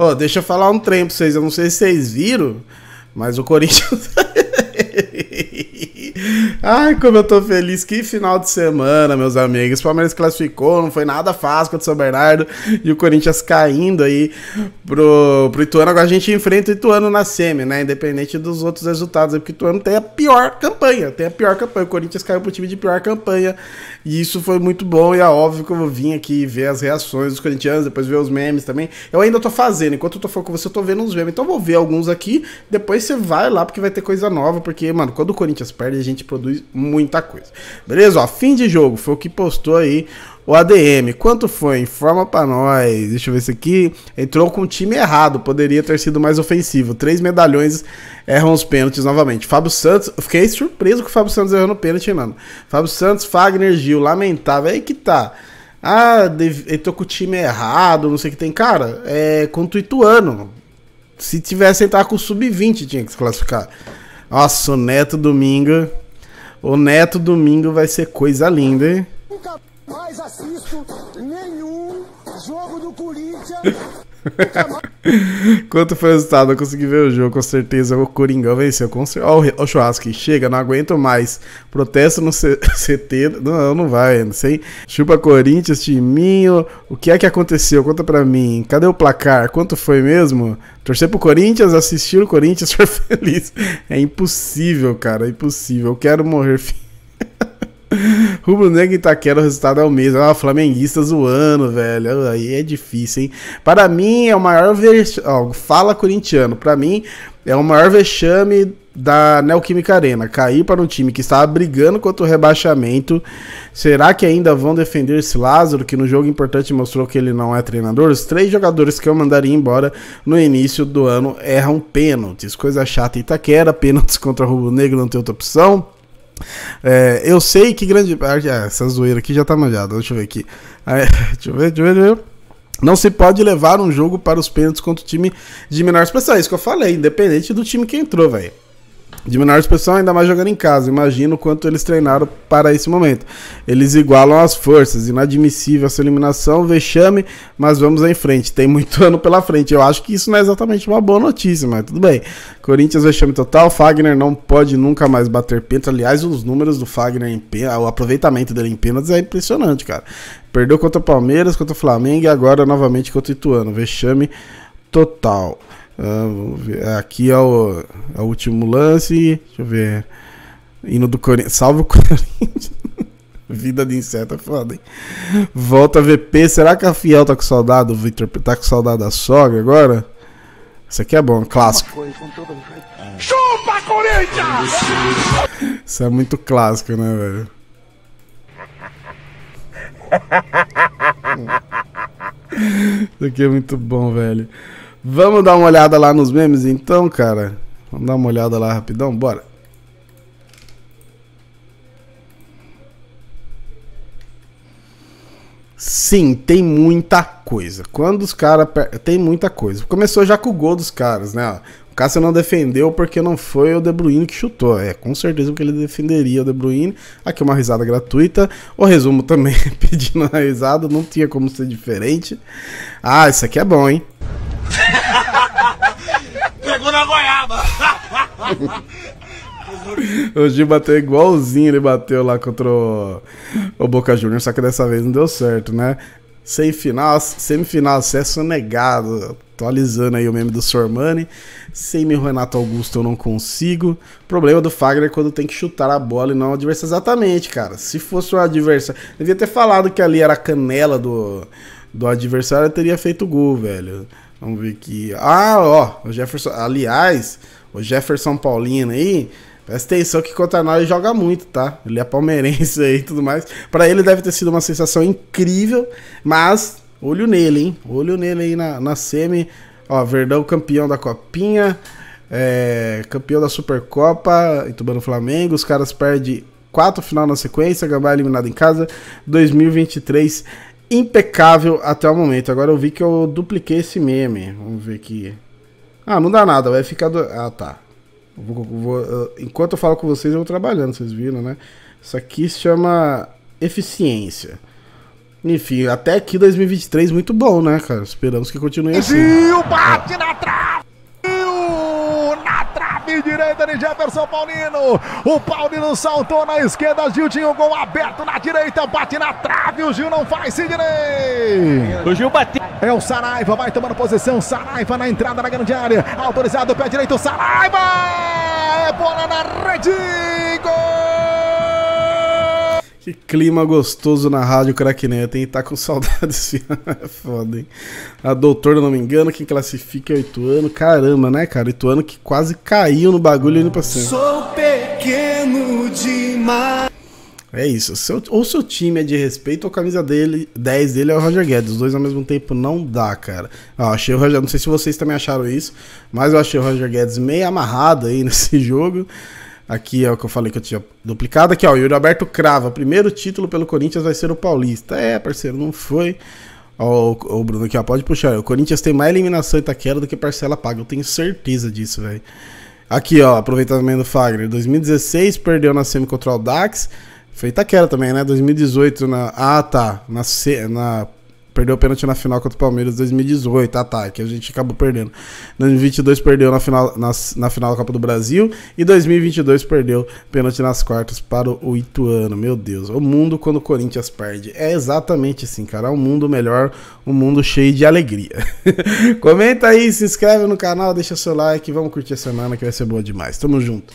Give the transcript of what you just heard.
Ó, oh, deixa eu falar um trem pra vocês. Eu não sei se vocês viram, mas o Corinthians. É Ai, como eu tô feliz. Que final de semana, meus amigos. O Palmeiras classificou, não foi nada fácil contra o São Bernardo. E o Corinthians caindo aí pro, pro Ituano. Agora a gente enfrenta o Ituano na semi, né? Independente dos outros resultados. Porque o Ituano tem a pior campanha. Tem a pior campanha. O Corinthians caiu pro time de pior campanha. E isso foi muito bom. E é óbvio que eu vou vir aqui ver as reações dos corintianos, depois ver os memes também. Eu ainda tô fazendo. Enquanto eu tô falando com você, eu tô vendo os memes. Então eu vou ver alguns aqui. Depois você vai lá, porque vai ter coisa nova. Porque, mano, quando o Corinthians perde, a gente produz muita coisa. Beleza? Ó, fim de jogo foi o que postou aí o ADM. Quanto foi? Informa pra nós. Deixa eu ver isso aqui. Entrou com o time errado. Poderia ter sido mais ofensivo. Três medalhões erram os pênaltis novamente. Fábio Santos. Eu fiquei surpreso com o Fábio Santos errando o pênalti, mano. Fábio Santos, Fagner Gil. Lamentável. Aí que tá. Ah, entrou com o time errado. Não sei o que tem. Cara, é com o Tituano. Se tivesse tava com o sub-20, tinha que se classificar. Nossa, o Neto Domingo o Neto domingo vai ser coisa linda, hein? Nunca mais assisto nenhum jogo do Corinthians. Quanto foi o resultado? Eu consegui ver o jogo, com certeza. O Coringão venceu. Com certeza. Ó, o Churrasco, chega, não aguento mais. Protesto no CT. Não, não vai, não sei. Chupa Corinthians, timinho. O que é que aconteceu? Conta pra mim. Cadê o placar? Quanto foi mesmo? Torcer pro Corinthians, assistir o Corinthians, ser feliz. É impossível, cara. É impossível. Eu quero morrer. Rubro Negro é Itaquera, tá o resultado é o mesmo. Ah, flamenguista zoando, velho. Aí é difícil, hein? Para mim é o maior vexame. fala corintiano. Para mim é o maior vexame da Neoquímica Arena. Cair para um time que estava brigando contra o rebaixamento. Será que ainda vão defender esse Lázaro, que no jogo importante mostrou que ele não é treinador? Os três jogadores que eu mandaria embora no início do ano erram pênaltis. Coisa chata Itaquera, pênaltis contra o Rubro Negro não tem outra opção. É, eu sei que grande parte. Ah, essa zoeira aqui já tá manjada. Deixa eu ver aqui. Ah, deixa eu ver, deixa eu ver, deixa eu ver. Não se pode levar um jogo para os pênaltis contra o time de menor expressão. É isso que eu falei, independente do time que entrou, velho de menor expressão, ainda mais jogando em casa. Imagino o quanto eles treinaram para esse momento. Eles igualam as forças, inadmissível essa eliminação, vexame, mas vamos em frente. Tem muito ano pela frente. Eu acho que isso não é exatamente uma boa notícia, mas tudo bem. Corinthians vexame total, Fagner não pode nunca mais bater pênalti. Aliás, os números do Fagner em o aproveitamento dele em pênaltis é impressionante, cara. Perdeu contra o Palmeiras, contra o Flamengo e agora novamente contra o Ituano. Vexame total. Ah, vamos ver. Aqui é o, é o último lance. Deixa eu ver. Hino do Corinthians. Salve o Corinthians. Vida de inseto é foda, hein? Volta VP. Será que a Fiel tá com saudade? O Victor tá com saudade da sogra agora? Isso aqui é bom, clássico. Chupa, Corinthians! Isso é muito clássico, né, velho? Isso aqui é muito bom, velho. Vamos dar uma olhada lá nos memes então, cara? Vamos dar uma olhada lá rapidão, bora. Sim, tem muita coisa. Quando os caras. Per... Tem muita coisa. Começou já com o gol dos caras, né? O Cássio não defendeu porque não foi o De Bruyne que chutou. É, com certeza porque ele defenderia o De Bruyne. Aqui uma risada gratuita. O resumo também pedindo a risada, não tinha como ser diferente. Ah, isso aqui é bom, hein? Pegou na goiaba. O Gil bateu igualzinho, ele bateu lá contra o, o Boca Juniors, só que dessa vez não deu certo, né? Sem final, semifinal, acesso é negado. Atualizando aí o meme do Sormani. Sem meu Renato Augusto eu não consigo. Problema do Fagner é quando tem que chutar a bola e não o adversário. Exatamente, cara. Se fosse o adversário. Devia ter falado que ali era a canela do, do adversário, eu teria feito gol, velho. Vamos ver aqui. Ah, ó, o Jefferson. Aliás, o Jefferson Paulino aí. Presta atenção que contra nós joga muito, tá? Ele é palmeirense aí e tudo mais. Para ele deve ter sido uma sensação incrível, mas olho nele, hein? Olho nele aí na, na semi. Ó, Verdão campeão da Copinha, é, campeão da Supercopa, o Flamengo. Os caras perdem quatro final na sequência, Gambá eliminado em casa. 2023 impecável até o momento. Agora eu vi que eu dupliquei esse meme. Vamos ver aqui. Ah, não dá nada, vai ficar. Do... Ah, tá. Vou, vou, enquanto eu falo com vocês, eu vou trabalhando, vocês viram, né? Isso aqui se chama eficiência. Enfim, até aqui 2023, muito bom, né, cara? Esperamos que continue assim. E o bate na tra... Anthony Jefferson Paulino. O Paulino saltou na esquerda, Gil tinha um gol aberto na direita, bate na trave, o Gil não faz, Sidney. O Gil bateu. É o Saraiva, vai tomando posição, Saraiva na entrada na grande área, autorizado, pé direito, Saraiva! É bola na rede! Que clima gostoso na rádio tem hein? Tá com ano. é foda, hein? A doutora, não me engano, quem classifica é o Ituano. Caramba, né, cara? Ituano que quase caiu no bagulho indo pra cima. Sou pequeno demais. É isso. Seu, ou seu time é de respeito, ou a camisa dele, 10 dele é o Roger Guedes. Os dois ao mesmo tempo não dá, cara. achei o Roger, não sei se vocês também acharam isso, mas eu achei o Roger Guedes meio amarrado aí nesse jogo. Aqui é o que eu falei que eu tinha duplicado. Aqui, ó, o Yuri Alberto crava. Primeiro título pelo Corinthians vai ser o Paulista. É, parceiro, não foi. Ó, o, o Bruno aqui, ó, pode puxar. O Corinthians tem mais eliminação Itaquera do que parcela paga. Eu tenho certeza disso, velho. Aqui, ó, aproveitamento do Fagner. 2016 perdeu na semi contra o Dax. Foi Itaquera também, né? 2018 na. Ah, tá. Na, na Perdeu o pênalti na final contra o Palmeiras 2018, tá, tá, que a gente acabou perdendo. 2022 perdeu na final, na, na final da Copa do Brasil e 2022 perdeu pênalti nas quartas para o Ituano. Meu Deus, o mundo quando o Corinthians perde. É exatamente assim, cara, é um mundo melhor, um mundo cheio de alegria. Comenta aí, se inscreve no canal, deixa seu like, vamos curtir a semana que vai ser boa demais. Tamo junto.